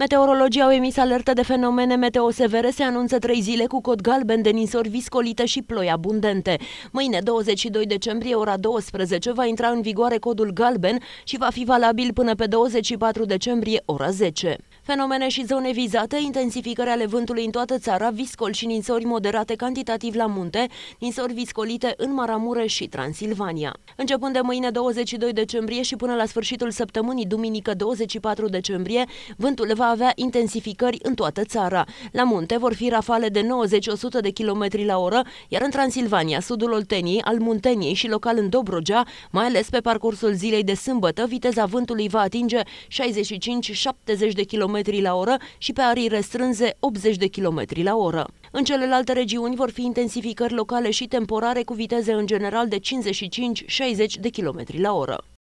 Meteorologii au emis alertă de fenomene meteo severe, se anunță trei zile cu cod galben de nisori viscolite și ploi abundente. Mâine, 22 decembrie, ora 12, va intra în vigoare codul galben și va fi valabil până pe 24 decembrie, ora 10. Fenomene și zone vizate, intensificarea ale vântului în toată țara, viscol și ninsori moderate cantitativ la munte, ninsori viscolite în Maramure și Transilvania. Începând de mâine 22 decembrie și până la sfârșitul săptămânii, duminică 24 decembrie, vântul va avea intensificări în toată țara. La munte vor fi rafale de 90-100 de km la oră, iar în Transilvania, sudul Olteniei, al Munteniei și local în Dobrogea, mai ales pe parcursul zilei de sâmbătă, viteza vântului va atinge 65-70 de km la oră și pe arii restrânse 80 de km la oră. În celelalte regiuni vor fi intensificări locale și temporare cu viteze în general de 55-60 de km la oră.